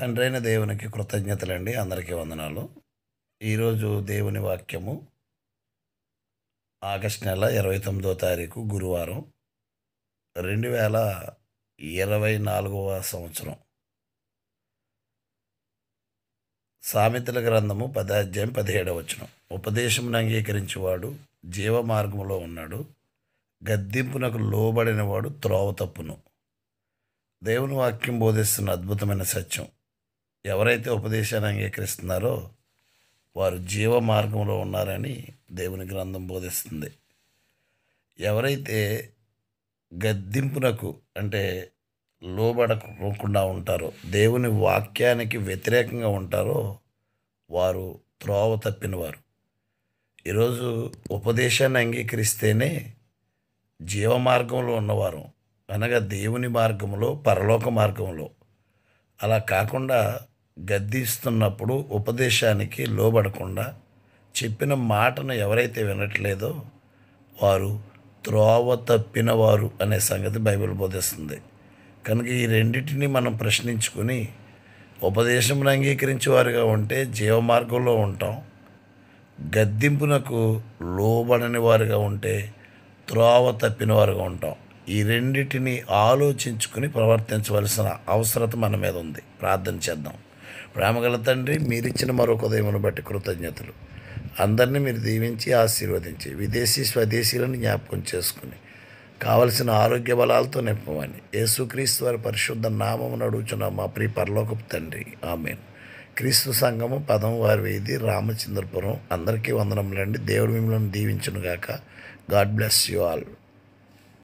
తండ్రైన దేవునికి కృతజ్ఞతలండి అందరికీ వందనాలు ఈరోజు దేవుని వాక్యము ఆగస్ట్ నెల ఇరవై తొమ్మిదో తారీఖు గురువారం రెండు వేల ఇరవై నాలుగవ సంవత్సరం సామెతల గ్రంథము పదాధ్యాయం పదిహేడవ వచ్చిన ఉపదేశమును అంగీకరించేవాడు జీవ మార్గంలో ఉన్నాడు గద్దింపునకు లోబడినవాడు త్రోవ తప్పును దేవుని వాక్యం బోధిస్తున్న అద్భుతమైన సత్యం ఎవరైతే ఉపదేశాన్ని అంగీకరిస్తున్నారో వారు జీవ మార్గంలో ఉన్నారని దేవుని గ్రంథం బోధిస్తుంది ఎవరైతే గద్దింపునకు అంటే లోబడకుండా ఉంటారో దేవుని వాక్యానికి వ్యతిరేకంగా ఉంటారో వారు త్రోవ తప్పినవారు ఈరోజు ఉపదేశాన్ని అంగీకరిస్తేనే జీవ మార్గంలో ఉన్నవారు అనగా దేవుని మార్గంలో పరలోక మార్గంలో అలా కాకుండా గద్దిస్తున్నప్పుడు ఉపదేశానికి లోబడకుండా చెప్పిన మాటను ఎవరైతే వినట్లేదో వారు త్రోవ తప్పినవారు అనే సంగతి బైబిల్ బోధిస్తుంది కనుక ఈ రెండింటిని మనం ప్రశ్నించుకుని ఉపదేశమును అంగీకరించేవారుగా ఉంటే జీవమార్గంలో ఉంటాం గద్దింపునకు లోబడని వారుగా ఉంటే త్రోవ తప్పిన వారుగా ఉంటాం ఈ రెండింటిని ఆలోచించుకుని ప్రవర్తించవలసిన అవసరత మన మీద ఉంది ప్రార్థన చేద్దాం ప్రేమగల తండ్రి మీరిచ్చిన మరొక ఉదయమును బట్టి కృతజ్ఞతలు అందరినీ మీరు దీవించి ఆశీర్వదించి విదేశీ స్వదేశీలను జ్ఞాపకం చేసుకుని కావలసిన ఆరోగ్య బలాలతో నింపమని యేసుక్రీస్తు వారి పరిశుద్ధ నామం అడుగుచున్న మా ప్రి పరలోకపు తండ్రి ఆమె క్రీస్తు సంఘము పదం వారి వీధి రామచంద్రపురం అందరికీ వందనములండి దేవుడు మిమ్మల్ని దీవించునుగాక గాడ్ బ్లెస్ యు ఆల్